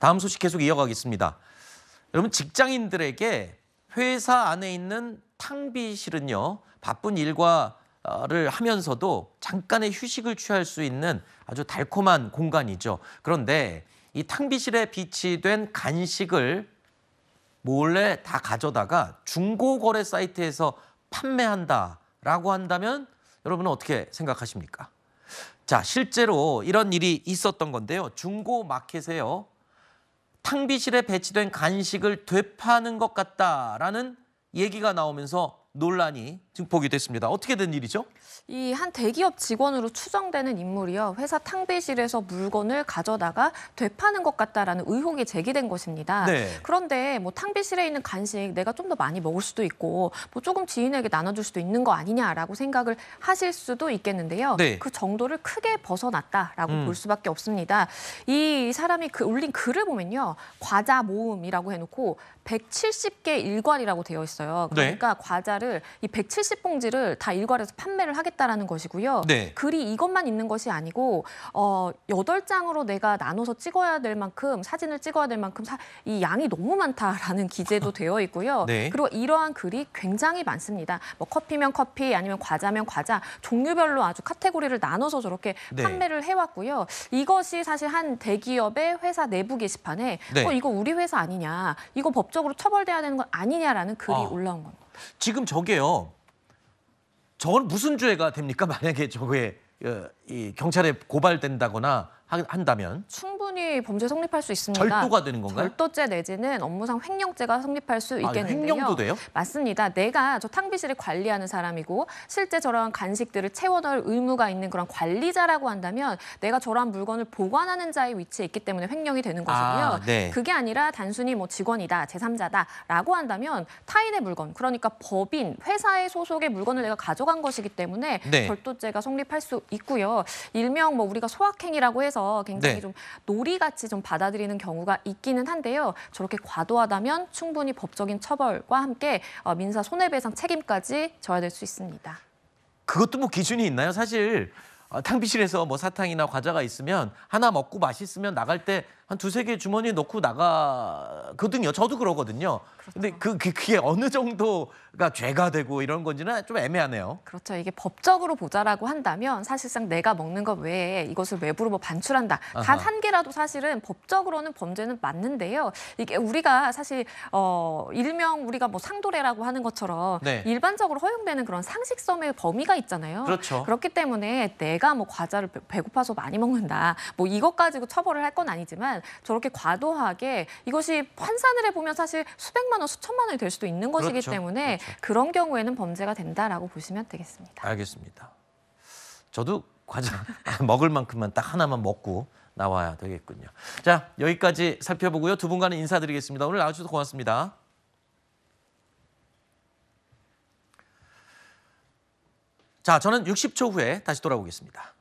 다음 소식 계속 이어가겠습니다. 여러분 직장인들에게 회사 안에 있는 탕비실은요 바쁜 일과를 하면서도 잠깐의 휴식을 취할 수 있는 아주 달콤한 공간이죠. 그런데 이 탕비실에 비치된 간식을 몰래 다 가져다가 중고 거래 사이트에서 판매한다라고 한다면 여러분은 어떻게 생각하십니까? 자, 실제로 이런 일이 있었던 건데요. 중고 마켓에요. 탕비실에 배치된 간식을 되파는 것 같다라는 얘기가 나오면서 논란이 증폭이 됐습니다. 어떻게 된 일이죠? 이 한 대기업 직원으로 추정되는 인물이요. 회사 탕비실에서 물건을 가져다가 되파는 것 같다라는 의혹이 제기된 것입니다. 네. 그런데 뭐 탕비실에 있는 간식 내가 좀 더 많이 먹을 수도 있고 뭐 조금 지인에게 나눠줄 수도 있는 거 아니냐라고 생각을 하실 수도 있겠는데요. 네. 그 정도를 크게 벗어났다라고 음. 볼 수밖에 없습니다. 이 사람이 그 올린 글을 보면요. 과자 모음이라고 해놓고 170개 일관이라고 되어 있어요. 네. 그러니까 네. 과자 책자를 이 170봉지를 다 일괄해서 판매를 하겠다라는 것이고요. 네. 글이 이것만 있는 것이 아니고 어 8장으로 내가 나눠서 찍어야 될 만큼 사진을 찍어야 될 만큼 사, 이 양이 너무 많다라는 기재도 되어 있고요. 네. 그리고 이러한 글이 굉장히 많습니다. 뭐 커피면 커피 아니면 과자면 과자 종류별로 아주 카테고리를 나눠서 저렇게 네. 판매를 해왔고요. 이것이 사실 한 대기업의 회사 내부 게시판에 네. 어, 이거 우리 회사 아니냐 이거 법적으로 처벌돼야 되는 건 아니냐라는 글이 아. 올라온 겁니다. 지금 저게요. 저건 무슨 죄가 됩니까? 만약에 저게 어, 경찰에 고발된다거나 한다면 충분히 범죄 성립할 수 있습니다. 절도가 되는 건가요? 절도죄 내지는 업무상 횡령죄가 성립할 수 아, 있겠는데요. 아, 횡령도 돼요? 맞습니다. 내가 저 탕비실을 관리하는 사람이고 실제 저런 간식들을 채워넣을 의무가 있는 그런 관리자라고 한다면 내가 저런 물건을 보관하는 자의 위치에 있기 때문에 횡령이 되는 아, 것이고요. 아, 네. 그게 아니라 단순히 뭐 직원이다, 제3자다라고 한다면 타인의 물건, 그러니까 법인, 회사의 소속의 물건을 내가 가져간 것이기 때문에 네. 절도죄가 성립할 수 있고요. 일명 뭐 우리가 소확행이라고 해서 해서 굉장히 네. 좀 놀이같이 좀 받아들이는 경우가 있기는 한데요. 저렇게 과도하다면 충분히 법적인 처벌과 함께 어, 민사 손해배상 책임까지 져야 될 수 있습니다. 그것도 뭐 기준이 있나요? 사실 어, 탕비실에서 뭐 사탕이나 과자가 있으면 하나 먹고 맛있으면 나갈 때 한 두세 개 주머니에 넣고 나가거든요. 저도 그러거든요. 그렇죠. 근데 그, 그, 그게 어느 정도가 죄가 되고 이런 건지는 좀 애매하네요. 그렇죠. 이게 법적으로 보자라고 한다면 사실상 내가 먹는 것 외에 이것을 외부로 뭐 반출한다. 단 한 개라도 사실은 법적으로는 범죄는 맞는데요. 이게 우리가 사실 어, 일명 우리가 뭐상도래라고 하는 것처럼 네. 일반적으로 허용되는 그런 상식섬의 범위가 있잖아요. 그렇죠. 그렇기 때문에 내 네, 내가 뭐 과자를 배고파서 많이 먹는다. 뭐 이것 가지고 처벌을 할 건 아니지만 저렇게 과도하게 이것이 환산을 해보면 사실 수백만 원, 수천만 원이 될 수도 있는 것이기 그렇죠. 때문에 그렇죠. 그런 경우에는 범죄가 된다라고 보시면 되겠습니다. 알겠습니다. 저도 과자 먹을 만큼만 딱 하나만 먹고 나와야 되겠군요. 자, 여기까지 살펴보고요. 두분간의 인사드리겠습니다. 오늘 나와주셔서 고맙습니다. 자, 저는 60초 후에 다시 돌아오겠습니다.